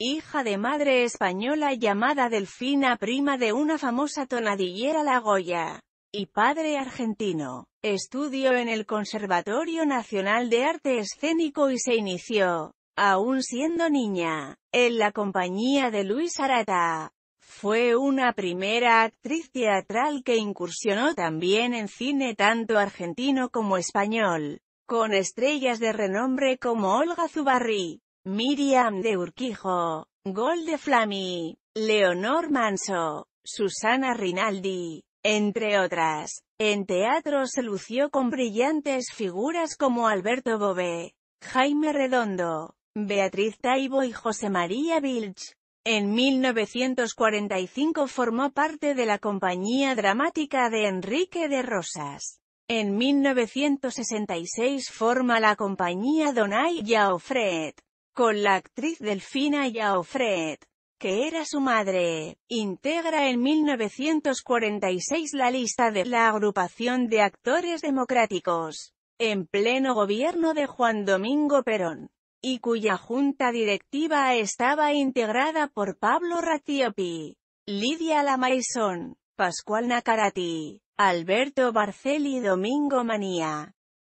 hija de madre española llamada Delfina prima de una famosa tonadillera La Goya, y padre argentino. Estudió en el Conservatorio Nacional de Arte Escénico y se inició, aún siendo niña, en la compañía de Luis Arata. Fue una primera actriz teatral que incursionó también en cine tanto argentino como español, con estrellas de renombre como Olga Zubarri, Miriam de Urquijo, Gol de Flami, Leonor Manso, Susana Rinaldi, entre otras. En teatro se lució con brillantes figuras como Alberto Bové, Jaime Redondo, Beatriz Taibo y José María Vilch. En 1945 formó parte de la compañía dramática de Enrique de Rosas. En 1966 forma la compañía Donai Yaofred con la actriz Delfina Yao que era su madre. Integra en 1946 la lista de la agrupación de actores democráticos, en pleno gobierno de Juan Domingo Perón, y cuya junta directiva estaba integrada por Pablo Ratiopi, Lidia Lamaison, Pascual Nacarati, Alberto Barceli y Domingo Manía.